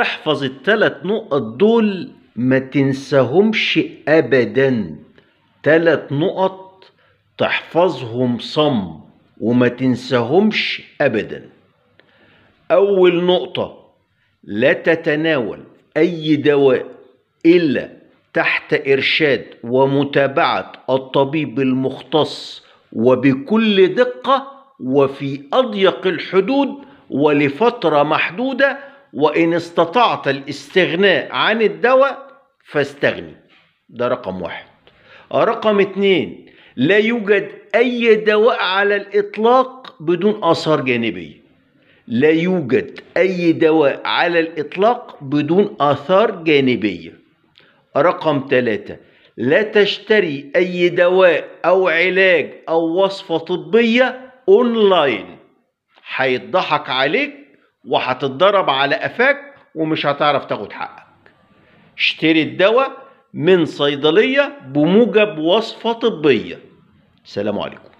احفظ الثلاث نقط دول ما تنساهمش ابدا ثلاث نقط تحفظهم صم وما تنساهمش ابدا اول نقطه لا تتناول اي دواء الا تحت ارشاد ومتابعه الطبيب المختص وبكل دقه وفي اضيق الحدود ولفتره محدوده وإن استطعت الاستغناء عن الدواء فاستغني ده رقم واحد رقم اتنين لا يوجد أي دواء على الإطلاق بدون آثار جانبية لا يوجد أي دواء على الإطلاق بدون آثار جانبية رقم ثلاثة لا تشتري أي دواء أو علاج أو وصفة طبية أونلاين هيضحك عليك وهتتضرب على قفاك ومش هتعرف تاخد حقك اشتري الدواء من صيدلية بموجب وصفة طبية سلام عليكم